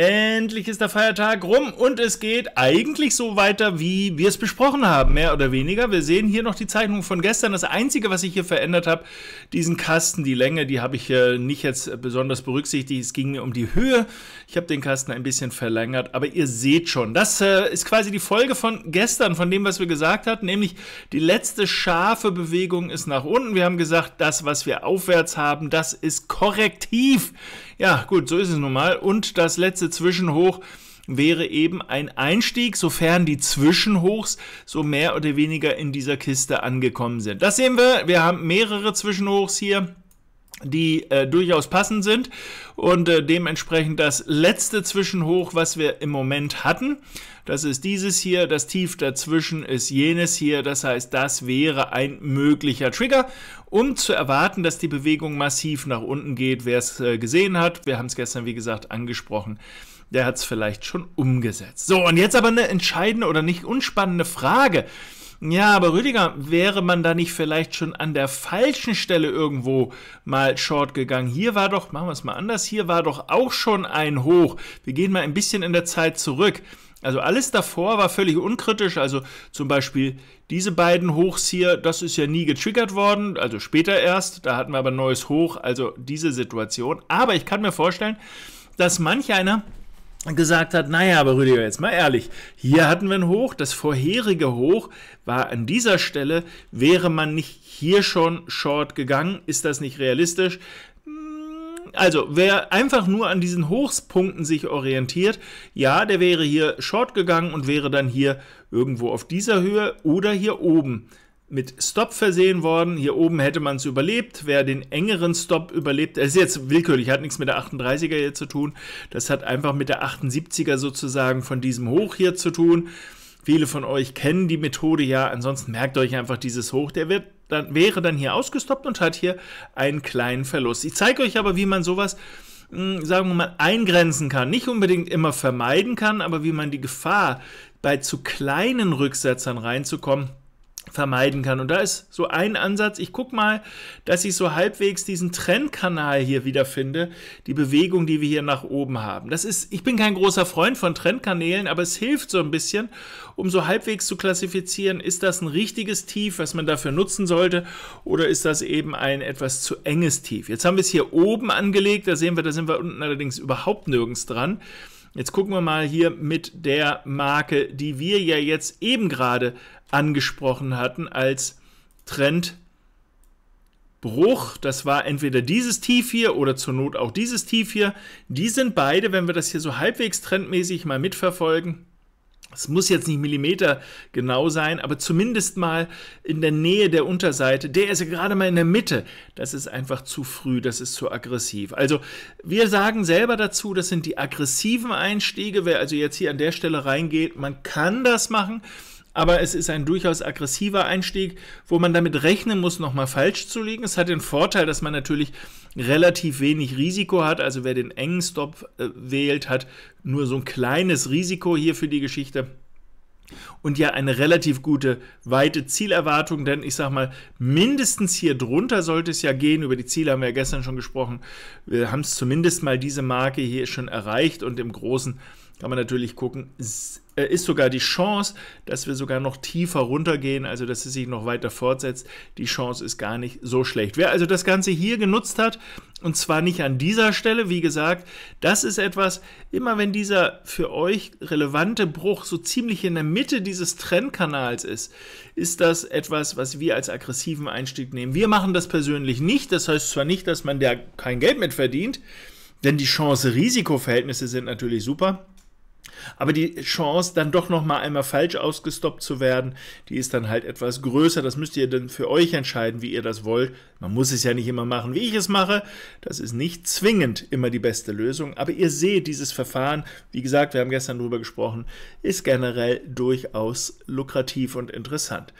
Endlich ist der Feiertag rum und es geht eigentlich so weiter, wie wir es besprochen haben, mehr oder weniger. Wir sehen hier noch die Zeichnung von gestern. Das Einzige, was ich hier verändert habe, diesen Kasten, die Länge, die habe ich äh, nicht jetzt besonders berücksichtigt. Es ging mir um die Höhe. Ich habe den Kasten ein bisschen verlängert, aber ihr seht schon, das äh, ist quasi die Folge von gestern, von dem, was wir gesagt hatten, nämlich die letzte scharfe Bewegung ist nach unten. Wir haben gesagt, das, was wir aufwärts haben, das ist korrektiv. Ja, gut, so ist es nun mal. Und das letzte Zwischenhoch wäre eben ein Einstieg, sofern die Zwischenhochs so mehr oder weniger in dieser Kiste angekommen sind. Das sehen wir. Wir haben mehrere Zwischenhochs hier die äh, durchaus passend sind und äh, dementsprechend das letzte Zwischenhoch, was wir im Moment hatten, das ist dieses hier, das Tief dazwischen ist jenes hier, das heißt, das wäre ein möglicher Trigger, um zu erwarten, dass die Bewegung massiv nach unten geht, wer es äh, gesehen hat, wir haben es gestern wie gesagt angesprochen, der hat es vielleicht schon umgesetzt. So, und jetzt aber eine entscheidende oder nicht unspannende Frage, ja, aber Rüdiger, wäre man da nicht vielleicht schon an der falschen Stelle irgendwo mal short gegangen? Hier war doch, machen wir es mal anders, hier war doch auch schon ein Hoch. Wir gehen mal ein bisschen in der Zeit zurück. Also alles davor war völlig unkritisch. Also zum Beispiel diese beiden Hochs hier, das ist ja nie getriggert worden, also später erst. Da hatten wir aber ein neues Hoch, also diese Situation. Aber ich kann mir vorstellen, dass manch einer gesagt hat, naja, aber Rüdiger, jetzt mal ehrlich, hier hatten wir ein Hoch, das vorherige Hoch war an dieser Stelle, wäre man nicht hier schon short gegangen, ist das nicht realistisch? Mm, also, wer einfach nur an diesen Hochspunkten sich orientiert, ja, der wäre hier short gegangen und wäre dann hier irgendwo auf dieser Höhe oder hier oben mit Stop versehen worden. Hier oben hätte man es überlebt. Wer den engeren Stop überlebt, das ist jetzt willkürlich, hat nichts mit der 38er hier zu tun. Das hat einfach mit der 78er sozusagen von diesem Hoch hier zu tun. Viele von euch kennen die Methode ja, ansonsten merkt euch einfach dieses Hoch, der wird dann, wäre dann hier ausgestoppt und hat hier einen kleinen Verlust. Ich zeige euch aber, wie man sowas, hm, sagen wir mal, eingrenzen kann. Nicht unbedingt immer vermeiden kann, aber wie man die Gefahr, bei zu kleinen Rücksetzern reinzukommen, vermeiden kann. Und da ist so ein Ansatz. Ich guck mal, dass ich so halbwegs diesen Trendkanal hier wiederfinde, die Bewegung, die wir hier nach oben haben. Das ist, ich bin kein großer Freund von Trendkanälen, aber es hilft so ein bisschen, um so halbwegs zu klassifizieren, ist das ein richtiges Tief, was man dafür nutzen sollte, oder ist das eben ein etwas zu enges Tief? Jetzt haben wir es hier oben angelegt, da sehen wir, da sind wir unten allerdings überhaupt nirgends dran. Jetzt gucken wir mal hier mit der Marke, die wir ja jetzt eben gerade angesprochen hatten als Trendbruch. Das war entweder dieses Tief hier oder zur Not auch dieses Tief hier. Die sind beide, wenn wir das hier so halbwegs trendmäßig mal mitverfolgen, es muss jetzt nicht Millimeter genau sein, aber zumindest mal in der Nähe der Unterseite. Der ist ja gerade mal in der Mitte. Das ist einfach zu früh, das ist zu aggressiv. Also wir sagen selber dazu, das sind die aggressiven Einstiege. Wer also jetzt hier an der Stelle reingeht, man kann das machen aber es ist ein durchaus aggressiver Einstieg, wo man damit rechnen muss, nochmal falsch zu liegen. Es hat den Vorteil, dass man natürlich relativ wenig Risiko hat. Also wer den engen Stop äh, wählt, hat nur so ein kleines Risiko hier für die Geschichte und ja eine relativ gute weite Zielerwartung, denn ich sag mal, mindestens hier drunter sollte es ja gehen. Über die Ziele haben wir ja gestern schon gesprochen. Wir haben es zumindest mal diese Marke hier schon erreicht und im Großen kann man natürlich gucken, äh, ist sogar die Chance, dass wir sogar noch tiefer runtergehen, also dass es sich noch weiter fortsetzt. Die Chance ist gar nicht so schlecht. Wer also das Ganze hier genutzt hat, und zwar nicht an dieser Stelle, wie gesagt, das ist etwas, immer wenn dieser für euch relevante Bruch so ziemlich in der Mitte dieses Trendkanals ist, ist das etwas, was wir als aggressiven Einstieg nehmen. Wir machen das persönlich nicht, das heißt zwar nicht, dass man da kein Geld mit verdient, denn die chance risikoverhältnisse sind natürlich super, aber die Chance, dann doch nochmal einmal falsch ausgestoppt zu werden, die ist dann halt etwas größer. Das müsst ihr dann für euch entscheiden, wie ihr das wollt. Man muss es ja nicht immer machen, wie ich es mache. Das ist nicht zwingend immer die beste Lösung. Aber ihr seht, dieses Verfahren, wie gesagt, wir haben gestern darüber gesprochen, ist generell durchaus lukrativ und interessant.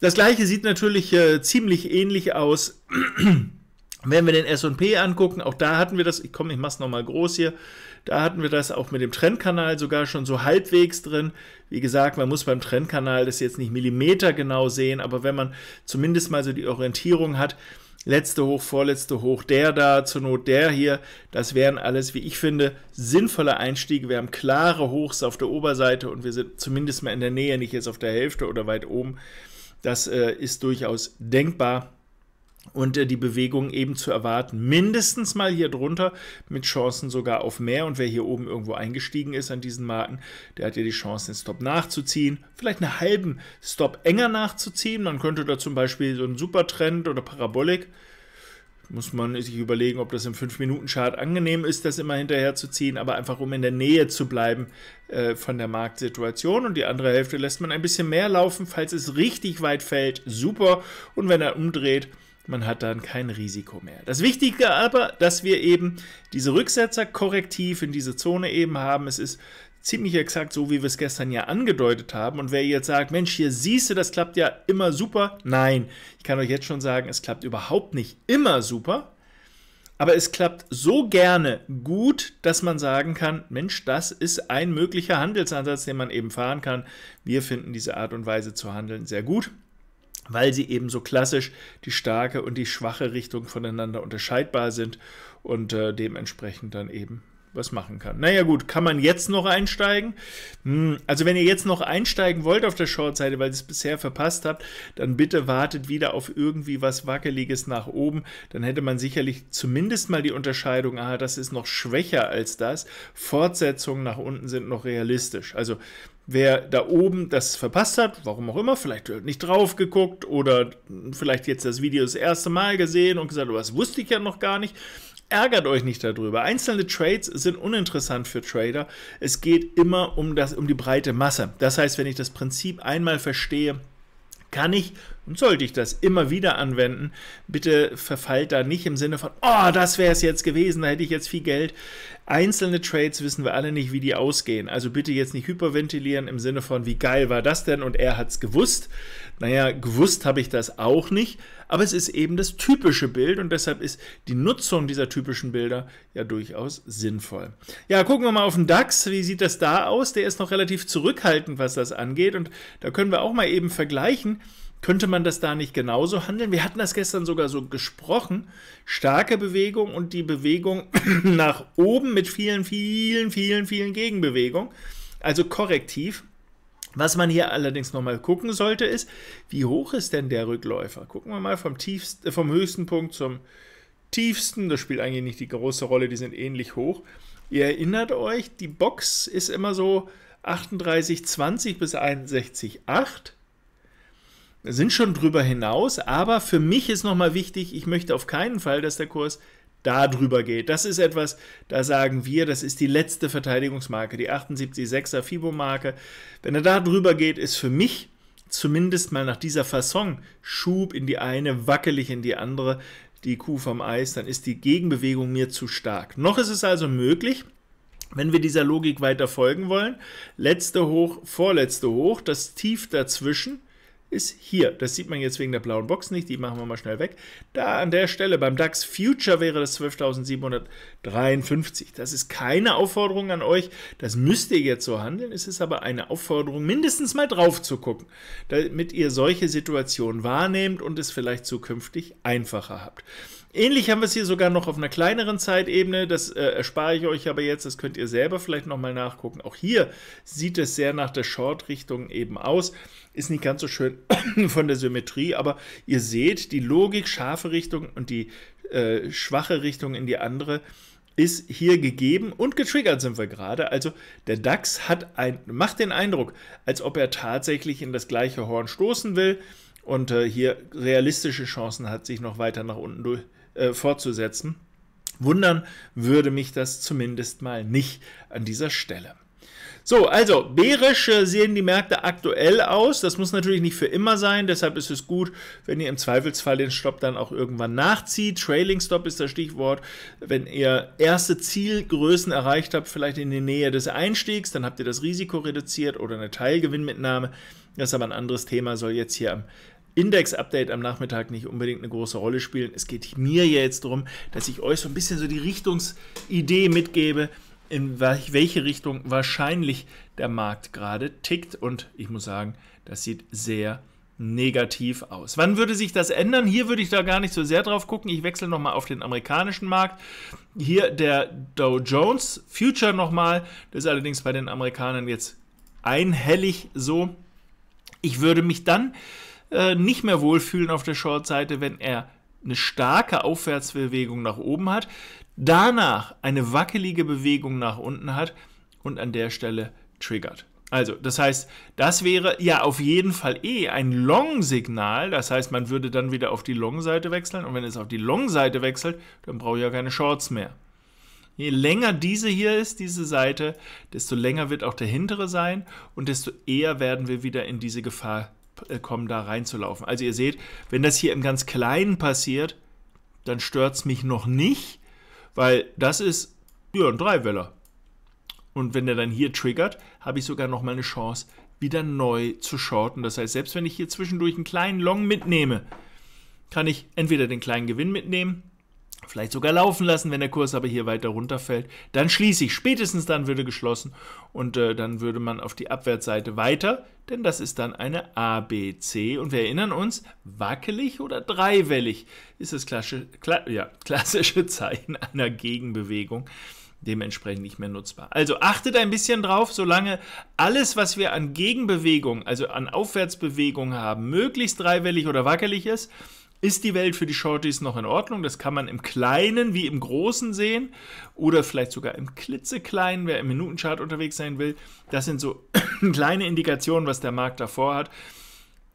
Das gleiche sieht natürlich äh, ziemlich ähnlich aus. Wenn wir den S&P angucken, auch da hatten wir das, ich komme, ich mache es nochmal groß hier, da hatten wir das auch mit dem Trendkanal sogar schon so halbwegs drin. Wie gesagt, man muss beim Trendkanal das jetzt nicht millimetergenau sehen, aber wenn man zumindest mal so die Orientierung hat, letzte Hoch, vorletzte Hoch, der da, zur Not der hier. Das wären alles, wie ich finde, sinnvolle Einstiege. Wir haben klare Hochs auf der Oberseite und wir sind zumindest mal in der Nähe, nicht jetzt auf der Hälfte oder weit oben. Das äh, ist durchaus denkbar und äh, die Bewegung eben zu erwarten. Mindestens mal hier drunter mit Chancen sogar auf mehr. Und wer hier oben irgendwo eingestiegen ist an diesen Marken, der hat ja die Chance, den Stop nachzuziehen. Vielleicht einen halben Stop enger nachzuziehen. Man könnte da zum Beispiel so einen Supertrend oder Parabolik muss man sich überlegen, ob das im 5-Minuten-Chart angenehm ist, das immer hinterher zu ziehen, aber einfach um in der Nähe zu bleiben äh, von der Marktsituation. Und die andere Hälfte lässt man ein bisschen mehr laufen, falls es richtig weit fällt, super. Und wenn er umdreht, man hat dann kein Risiko mehr. Das Wichtige aber, dass wir eben diese Rücksetzer korrektiv in diese Zone eben haben. Es ist ziemlich exakt so, wie wir es gestern ja angedeutet haben. Und wer jetzt sagt, Mensch, hier siehst du, das klappt ja immer super. Nein, ich kann euch jetzt schon sagen, es klappt überhaupt nicht immer super. Aber es klappt so gerne gut, dass man sagen kann, Mensch, das ist ein möglicher Handelsansatz, den man eben fahren kann. Wir finden diese Art und Weise zu handeln sehr gut weil sie eben so klassisch die starke und die schwache Richtung voneinander unterscheidbar sind und äh, dementsprechend dann eben was machen kann. Naja gut, kann man jetzt noch einsteigen? Hm, also wenn ihr jetzt noch einsteigen wollt auf der Short-Seite, weil ihr es bisher verpasst habt, dann bitte wartet wieder auf irgendwie was Wackeliges nach oben. Dann hätte man sicherlich zumindest mal die Unterscheidung, aha, das ist noch schwächer als das. Fortsetzungen nach unten sind noch realistisch. Also Wer da oben das verpasst hat, warum auch immer, vielleicht nicht drauf geguckt oder vielleicht jetzt das Video das erste Mal gesehen und gesagt, oh, das wusste ich ja noch gar nicht. Ärgert euch nicht darüber. Einzelne Trades sind uninteressant für Trader. Es geht immer um, das, um die breite Masse. Das heißt, wenn ich das Prinzip einmal verstehe, kann ich und sollte ich das immer wieder anwenden, bitte verfallt da nicht im Sinne von, oh, das wäre es jetzt gewesen, da hätte ich jetzt viel Geld. Einzelne Trades wissen wir alle nicht, wie die ausgehen. Also bitte jetzt nicht hyperventilieren im Sinne von, wie geil war das denn und er hat es gewusst. Naja, gewusst habe ich das auch nicht, aber es ist eben das typische Bild und deshalb ist die Nutzung dieser typischen Bilder ja durchaus sinnvoll. Ja, gucken wir mal auf den DAX. Wie sieht das da aus? Der ist noch relativ zurückhaltend, was das angeht und da können wir auch mal eben vergleichen, könnte man das da nicht genauso handeln? Wir hatten das gestern sogar so gesprochen. Starke Bewegung und die Bewegung nach oben mit vielen, vielen, vielen, vielen Gegenbewegungen. Also korrektiv. Was man hier allerdings nochmal gucken sollte, ist, wie hoch ist denn der Rückläufer? Gucken wir mal vom, tiefsten, äh, vom höchsten Punkt zum tiefsten. Das spielt eigentlich nicht die große Rolle, die sind ähnlich hoch. Ihr erinnert euch, die Box ist immer so 38,20 bis 61,8 sind schon drüber hinaus, aber für mich ist nochmal wichtig, ich möchte auf keinen Fall, dass der Kurs da drüber geht. Das ist etwas, da sagen wir, das ist die letzte Verteidigungsmarke, die 78,6er FIBO-Marke. Wenn er da drüber geht, ist für mich zumindest mal nach dieser Fasson Schub in die eine, wackelig in die andere, die Kuh vom Eis, dann ist die Gegenbewegung mir zu stark. Noch ist es also möglich, wenn wir dieser Logik weiter folgen wollen, letzte Hoch, vorletzte Hoch, das Tief dazwischen, ist hier. Das sieht man jetzt wegen der blauen Box nicht, die machen wir mal schnell weg. Da an der Stelle beim DAX Future wäre das 12.753. Das ist keine Aufforderung an euch, das müsst ihr jetzt so handeln, es ist aber eine Aufforderung, mindestens mal drauf zu gucken, damit ihr solche Situationen wahrnehmt und es vielleicht zukünftig einfacher habt. Ähnlich haben wir es hier sogar noch auf einer kleineren Zeitebene. Das äh, erspare ich euch aber jetzt. Das könnt ihr selber vielleicht nochmal nachgucken. Auch hier sieht es sehr nach der Short-Richtung eben aus. Ist nicht ganz so schön von der Symmetrie, aber ihr seht, die Logik, scharfe Richtung und die äh, schwache Richtung in die andere ist hier gegeben und getriggert sind wir gerade. Also der DAX hat ein, macht den Eindruck, als ob er tatsächlich in das gleiche Horn stoßen will und äh, hier realistische Chancen hat, sich noch weiter nach unten durch, äh, fortzusetzen. Wundern würde mich das zumindest mal nicht an dieser Stelle. So, also bärisch äh, sehen die Märkte aktuell aus. Das muss natürlich nicht für immer sein. Deshalb ist es gut, wenn ihr im Zweifelsfall den Stopp dann auch irgendwann nachzieht. Trailing Stop ist das Stichwort. Wenn ihr erste Zielgrößen erreicht habt, vielleicht in der Nähe des Einstiegs, dann habt ihr das Risiko reduziert oder eine Teilgewinnmitnahme. Das ist aber ein anderes Thema, soll jetzt hier am Index-Update am Nachmittag nicht unbedingt eine große Rolle spielen. Es geht mir jetzt darum, dass ich euch so ein bisschen so die Richtungsidee mitgebe, in welche Richtung wahrscheinlich der Markt gerade tickt. Und ich muss sagen, das sieht sehr negativ aus. Wann würde sich das ändern? Hier würde ich da gar nicht so sehr drauf gucken. Ich wechsle nochmal auf den amerikanischen Markt. Hier der Dow Jones Future nochmal. Das ist allerdings bei den Amerikanern jetzt einhellig so. Ich würde mich dann äh, nicht mehr wohlfühlen auf der Short-Seite, wenn er eine starke Aufwärtsbewegung nach oben hat, danach eine wackelige Bewegung nach unten hat und an der Stelle triggert. Also, das heißt, das wäre ja auf jeden Fall eh ein Long-Signal. Das heißt, man würde dann wieder auf die Long-Seite wechseln. Und wenn es auf die Long-Seite wechselt, dann brauche ich ja keine Shorts mehr. Je länger diese hier ist, diese Seite, desto länger wird auch der hintere sein und desto eher werden wir wieder in diese Gefahr äh, kommen, da reinzulaufen. Also ihr seht, wenn das hier im ganz Kleinen passiert, dann stört es mich noch nicht, weil das ist ja, ein Dreiweller. Und wenn der dann hier triggert, habe ich sogar noch mal eine Chance, wieder neu zu shorten. Das heißt, selbst wenn ich hier zwischendurch einen kleinen Long mitnehme, kann ich entweder den kleinen Gewinn mitnehmen vielleicht sogar laufen lassen, wenn der Kurs aber hier weiter runterfällt. Dann schließe ich. Spätestens dann würde geschlossen und äh, dann würde man auf die Abwärtsseite weiter, denn das ist dann eine ABC. Und wir erinnern uns, wackelig oder dreiwellig ist das klassische, kla ja, klassische Zeichen einer Gegenbewegung dementsprechend nicht mehr nutzbar. Also achtet ein bisschen drauf, solange alles, was wir an Gegenbewegung, also an Aufwärtsbewegung haben, möglichst dreiwellig oder wackelig ist ist die Welt für die Shorties noch in Ordnung? Das kann man im Kleinen wie im Großen sehen oder vielleicht sogar im Klitzekleinen, wer im Minutenchart unterwegs sein will. Das sind so kleine Indikationen, was der Markt davor hat.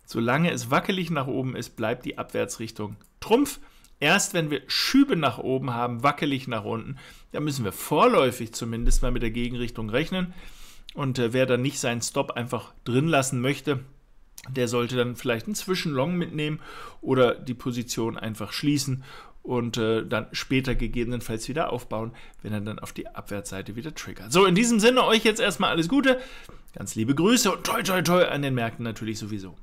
Solange es wackelig nach oben ist, bleibt die Abwärtsrichtung Trumpf. Erst wenn wir Schübe nach oben haben, wackelig nach unten, da müssen wir vorläufig zumindest mal mit der Gegenrichtung rechnen. Und äh, wer dann nicht seinen Stop einfach drin lassen möchte, der sollte dann vielleicht einen Zwischenlong mitnehmen oder die Position einfach schließen und äh, dann später gegebenenfalls wieder aufbauen, wenn er dann auf die Abwärtsseite wieder triggert. So, in diesem Sinne euch jetzt erstmal alles Gute, ganz liebe Grüße und toi toi toi an den Märkten natürlich sowieso.